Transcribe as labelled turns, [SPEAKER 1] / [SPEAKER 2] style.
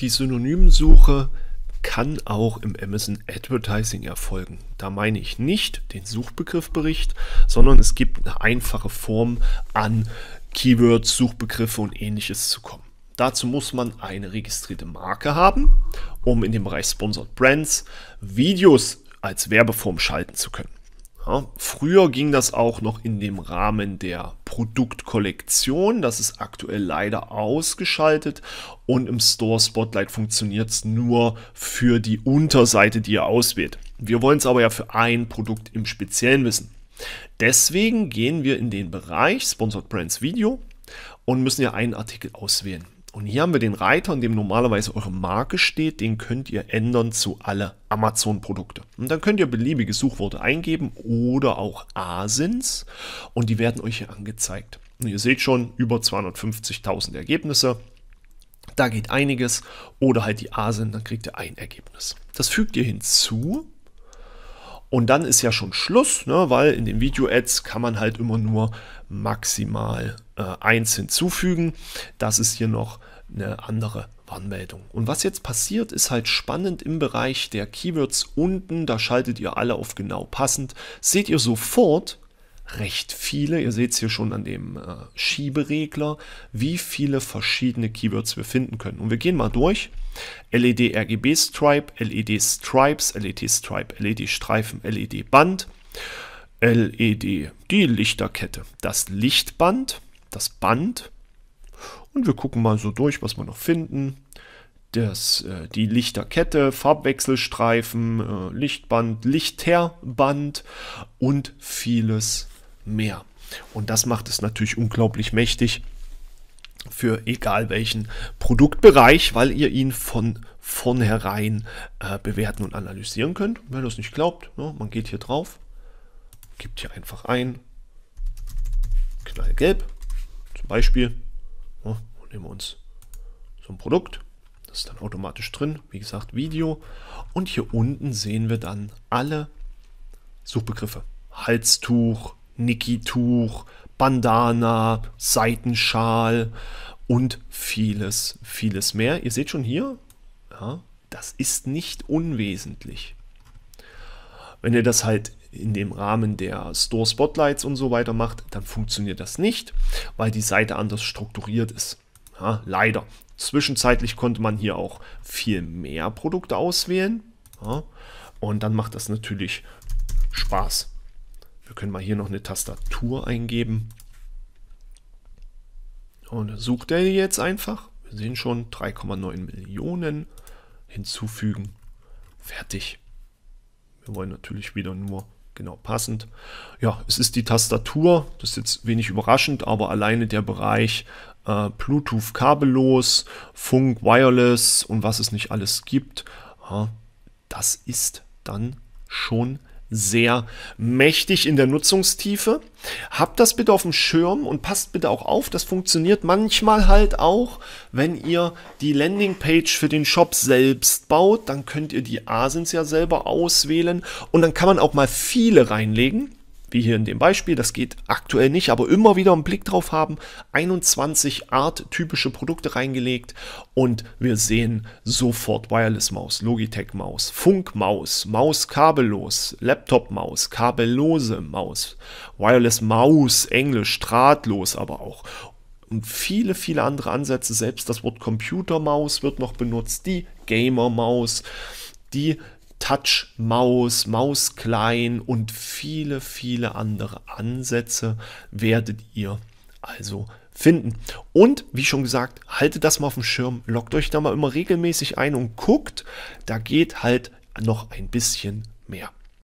[SPEAKER 1] Die Synonymsuche kann auch im Amazon Advertising erfolgen. Da meine ich nicht den Suchbegriffbericht, sondern es gibt eine einfache Form an Keywords, Suchbegriffe und ähnliches zu kommen. Dazu muss man eine registrierte Marke haben, um in dem Bereich Sponsored Brands Videos als Werbeform schalten zu können. Ja, früher ging das auch noch in dem Rahmen der Produktkollektion. Das ist aktuell leider ausgeschaltet und im Store Spotlight funktioniert es nur für die Unterseite, die ihr auswählt. Wir wollen es aber ja für ein Produkt im Speziellen wissen. Deswegen gehen wir in den Bereich Sponsored Brands Video und müssen ja einen Artikel auswählen. Und hier haben wir den Reiter, in dem normalerweise eure Marke steht. Den könnt ihr ändern zu alle Amazon-Produkte. Und dann könnt ihr beliebige Suchworte eingeben oder auch Asins. Und die werden euch hier angezeigt. Und ihr seht schon über 250.000 Ergebnisse. Da geht einiges. Oder halt die Asin, dann kriegt ihr ein Ergebnis. Das fügt ihr hinzu und dann ist ja schon Schluss, ne, weil in den Video-Ads kann man halt immer nur maximal äh, eins hinzufügen. Das ist hier noch eine andere Warnmeldung. Und was jetzt passiert, ist halt spannend im Bereich der Keywords unten. Da schaltet ihr alle auf genau passend. Seht ihr sofort, recht viele. Ihr seht es hier schon an dem äh, Schieberegler, wie viele verschiedene Keywords wir finden können. Und wir gehen mal durch. LED RGB Stripe, LED Stripes, LED Stripe, LED Streifen, LED Band, LED, die Lichterkette, das Lichtband, das Band. Und wir gucken mal so durch, was wir noch finden. Das, äh, die Lichterkette, Farbwechselstreifen, äh, Lichtband, Lichterband und vieles mehr. Und das macht es natürlich unglaublich mächtig für egal welchen Produktbereich, weil ihr ihn von vornherein äh, bewerten und analysieren könnt. Wenn ihr es nicht glaubt, ne, man geht hier drauf, gibt hier einfach ein, knallgelb, zum Beispiel, ne, nehmen wir uns so ein Produkt, das ist dann automatisch drin, wie gesagt Video und hier unten sehen wir dann alle Suchbegriffe, Halstuch, Nikituch, Bandana, Seitenschal und vieles, vieles mehr. Ihr seht schon hier, ja, das ist nicht unwesentlich. Wenn ihr das halt in dem Rahmen der Store Spotlights und so weiter macht, dann funktioniert das nicht, weil die Seite anders strukturiert ist. Ja, leider. Zwischenzeitlich konnte man hier auch viel mehr Produkte auswählen. Ja, und dann macht das natürlich Spaß. Wir können mal hier noch eine Tastatur eingeben. Und sucht er jetzt einfach. Wir sehen schon 3,9 Millionen hinzufügen. Fertig. Wir wollen natürlich wieder nur genau passend. Ja, es ist die Tastatur. Das ist jetzt wenig überraschend, aber alleine der Bereich äh, Bluetooth kabellos, Funk, Wireless und was es nicht alles gibt, ja, das ist dann schon sehr mächtig in der Nutzungstiefe. Habt das bitte auf dem Schirm und passt bitte auch auf, das funktioniert manchmal halt auch, wenn ihr die Landingpage für den Shop selbst baut, dann könnt ihr die Asins ja selber auswählen und dann kann man auch mal viele reinlegen wie hier in dem Beispiel, das geht aktuell nicht, aber immer wieder einen Blick drauf haben, 21 Art typische Produkte reingelegt und wir sehen sofort Wireless Maus, Logitech Maus, Funk Maus Maus kabellos, Laptop Maus, kabellose Maus, Wireless Maus, Englisch, drahtlos aber auch und viele, viele andere Ansätze. Selbst das Wort Computer Maus wird noch benutzt, die Gamer Maus, die Touch-Maus, Maus klein und viele, viele andere Ansätze werdet ihr also finden. Und wie schon gesagt, haltet das mal auf dem Schirm, lockt euch da mal immer regelmäßig ein und guckt, da geht halt noch ein bisschen mehr.